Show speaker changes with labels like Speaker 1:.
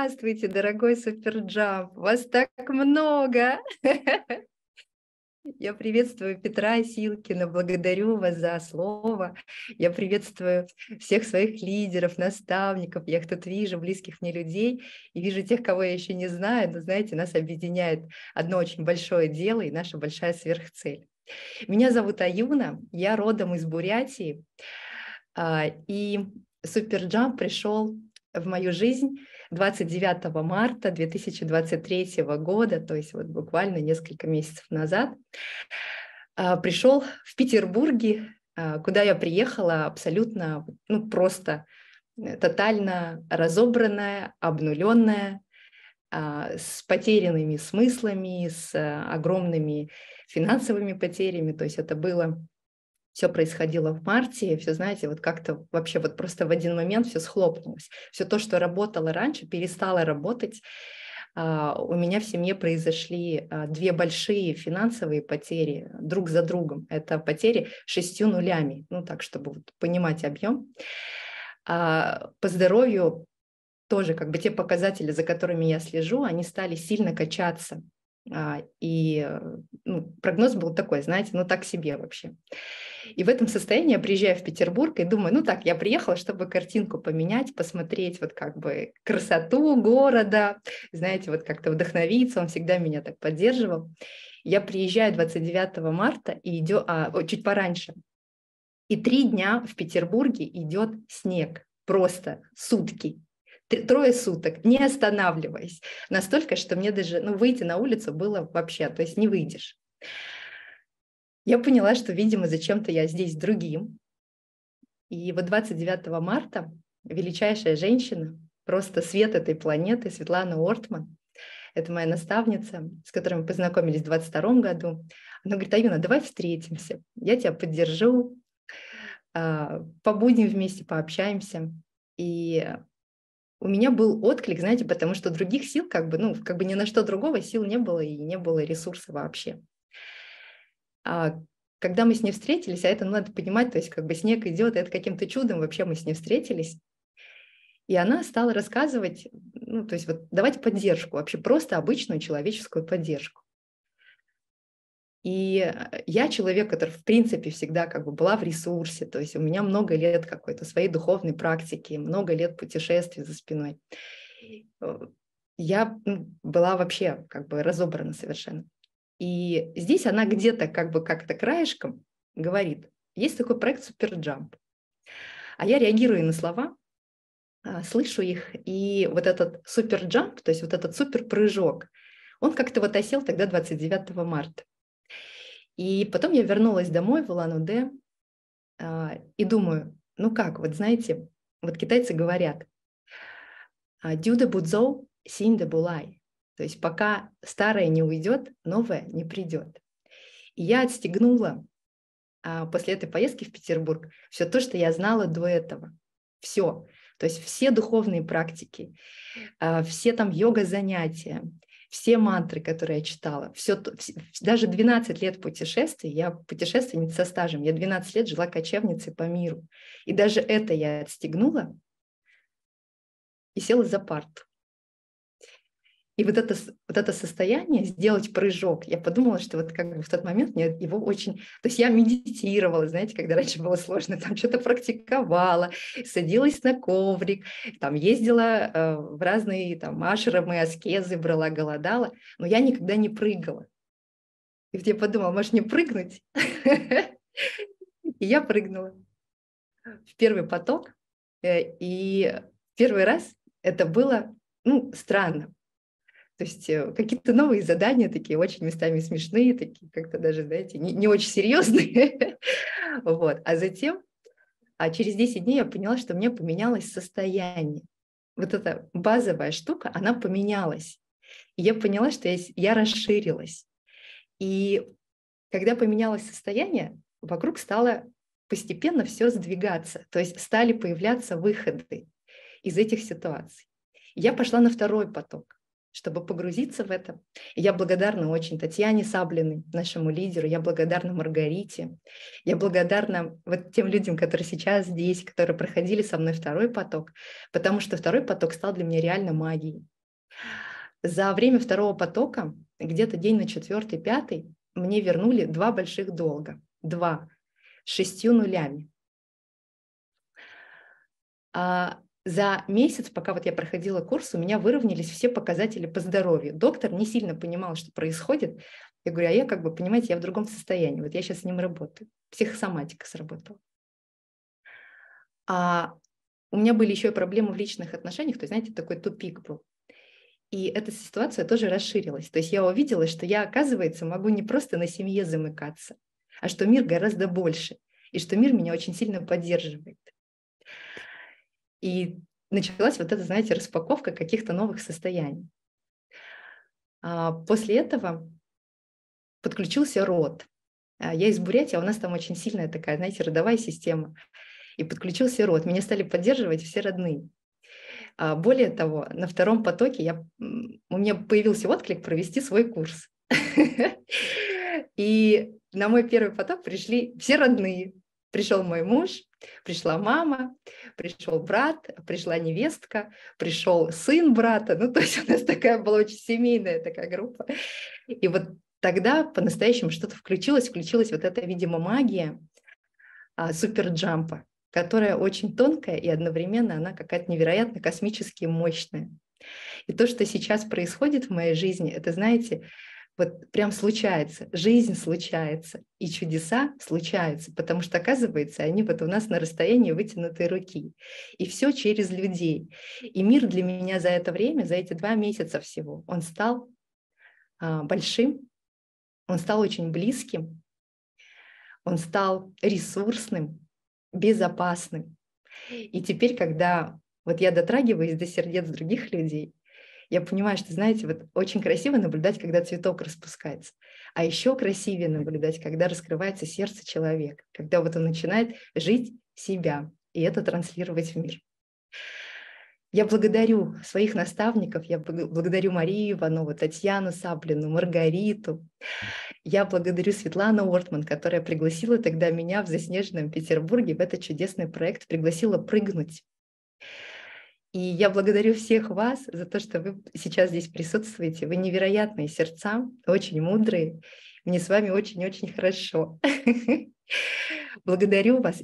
Speaker 1: Здравствуйте, дорогой Суперджамп! Вас так много! Я приветствую Петра Силкина, благодарю вас за слово. Я приветствую всех своих лидеров, наставников. Я их тут вижу, близких мне людей, и вижу тех, кого я еще не знаю. Но, знаете, нас объединяет одно очень большое дело и наша большая сверхцель. Меня зовут Аюна, я родом из Бурятии, а, и Суперджамп пришел в мою жизнь 29 марта 2023 года, то есть вот буквально несколько месяцев назад, а, пришел в Петербурге, а, куда я приехала абсолютно, ну просто э, тотально разобранная, обнуленная, а, с потерянными смыслами, с э, огромными финансовыми потерями. То есть это было все происходило в марте, все, знаете, вот как-то вообще вот просто в один момент все схлопнулось. Все то, что работало раньше, перестало работать. А, у меня в семье произошли а, две большие финансовые потери друг за другом. Это потери шестью нулями, ну так, чтобы вот понимать объем. А, по здоровью тоже как бы те показатели, за которыми я слежу, они стали сильно качаться. А, и э, ну, прогноз был такой, знаете, ну так себе вообще. И в этом состоянии я приезжаю в Петербург и думаю, ну так, я приехала, чтобы картинку поменять, посмотреть вот как бы красоту города, знаете, вот как-то вдохновиться, он всегда меня так поддерживал. Я приезжаю 29 марта и иду, а, чуть пораньше, и три дня в Петербурге идет снег, просто сутки, трое суток, не останавливаясь. Настолько, что мне даже ну, выйти на улицу было вообще, то есть не выйдешь. Я поняла, что, видимо, зачем-то я здесь другим. И вот 29 марта величайшая женщина, просто свет этой планеты, Светлана Ортман, это моя наставница, с которой мы познакомились в 22 году, она говорит, Аюна, давай встретимся, я тебя поддержу, а, побудем вместе, пообщаемся. И у меня был отклик, знаете, потому что других сил как бы, ну, как бы ни на что другого сил не было и не было ресурса вообще. А когда мы с ней встретились, а это ну, надо понимать, то есть как бы снег идет, и это каким-то чудом вообще мы с ней встретились. И она стала рассказывать, ну, то есть вот давать поддержку, вообще просто обычную человеческую поддержку. И э, я человек, который, в принципе, всегда как бы была в ресурсе, то есть у меня много лет какой-то своей духовной практики, много лет путешествий за спиной. Э, я была вообще как бы разобрана совершенно. И здесь она где-то как бы как-то краешком говорит, есть такой проект Суперджамп. А я реагирую на слова, а, слышу их, и вот этот суперджамп, то есть вот этот суперпрыжок, он как-то вот осел тогда 29 марта. И потом я вернулась домой в Улан-Удэ а, и думаю, ну как, вот знаете, вот китайцы говорят, а, дюда будзоу, синда булай. То есть пока старое не уйдет, новое не придет. И я отстегнула а, после этой поездки в Петербург все то, что я знала до этого. Все. То есть все духовные практики, все там йога-занятия, все мантры, которые я читала, все, даже 12 лет путешествий, я путешественница со стажем, я 12 лет жила кочевницей по миру. И даже это я отстегнула и села за парту. И вот это, вот это состояние, сделать прыжок, я подумала, что вот как бы в тот момент мне его очень... То есть я медитировала, знаете, когда раньше было сложно, там что-то практиковала, садилась на коврик, там ездила э, в разные там ашрамы, аскезы, брала, голодала, но я никогда не прыгала. И вот я подумала, может, не прыгнуть? И я прыгнула в первый поток, э, и первый раз это было ну, странно, то есть э, какие-то новые задания такие очень местами смешные, такие как-то даже, знаете, не, не очень серьезные. вот. А затем, а через 10 дней я поняла, что у меня поменялось состояние. Вот эта базовая штука, она поменялась. И я поняла, что я, я расширилась. И когда поменялось состояние, вокруг стало постепенно все сдвигаться. То есть стали появляться выходы из этих ситуаций. Я пошла на второй поток чтобы погрузиться в это. И я благодарна очень Татьяне Саблиной, нашему лидеру, я благодарна Маргарите, я благодарна вот тем людям, которые сейчас здесь, которые проходили со мной второй поток, потому что второй поток стал для меня реально магией. За время второго потока, где-то день на четвертый, пятый, мне вернули два больших долга. Два. С шестью нулями. А, за месяц, пока вот я проходила курс, у меня выровнялись все показатели по здоровью. Доктор не сильно понимал, что происходит. Я говорю, а я как бы, понимаете, я в другом состоянии. Вот я сейчас с ним работаю. Психосоматика сработала. А у меня были еще и проблемы в личных отношениях, то есть, знаете, такой тупик был. И эта ситуация тоже расширилась. То есть я увидела, что я, оказывается, могу не просто на семье замыкаться, а что мир гораздо больше, и что мир меня очень сильно поддерживает. И началась вот эта, знаете, распаковка каких-то новых состояний. А после этого подключился род. А, я из Бурятии, а у нас там очень сильная такая, знаете, родовая система. И подключился род. Меня стали поддерживать все родные. А, более того, на втором потоке я, у меня появился отклик провести свой курс. И на мой первый поток пришли все родные, Пришел мой муж, пришла мама, пришел брат, пришла невестка, пришел сын брата. Ну, то есть у нас такая была очень семейная такая группа. И вот тогда по-настоящему что-то включилось, включилась вот эта, видимо, магия а, суперджампа, которая очень тонкая и одновременно она какая-то невероятно космически мощная. И то, что сейчас происходит в моей жизни, это, знаете, вот прям случается, жизнь случается, и чудеса случаются, потому что, оказывается, они вот у нас на расстоянии вытянутой руки. И все через людей. И мир для меня за это время, за эти два месяца всего, он стал а, большим, он стал очень близким, он стал ресурсным, безопасным. И теперь, когда вот я дотрагиваюсь до сердец других людей, я понимаю, что, знаете, вот очень красиво наблюдать, когда цветок распускается. А еще красивее наблюдать, когда раскрывается сердце человека, когда вот он начинает жить себя и это транслировать в мир. Я благодарю своих наставников, я благодарю Марию Иванову, Татьяну Саблину, Маргариту. Я благодарю Светлану Ортман, которая пригласила тогда меня в заснеженном Петербурге в этот чудесный проект, пригласила прыгнуть. И я благодарю всех вас за то, что вы сейчас здесь присутствуете. Вы невероятные сердца, очень мудрые. Мне с вами очень-очень хорошо. Благодарю вас.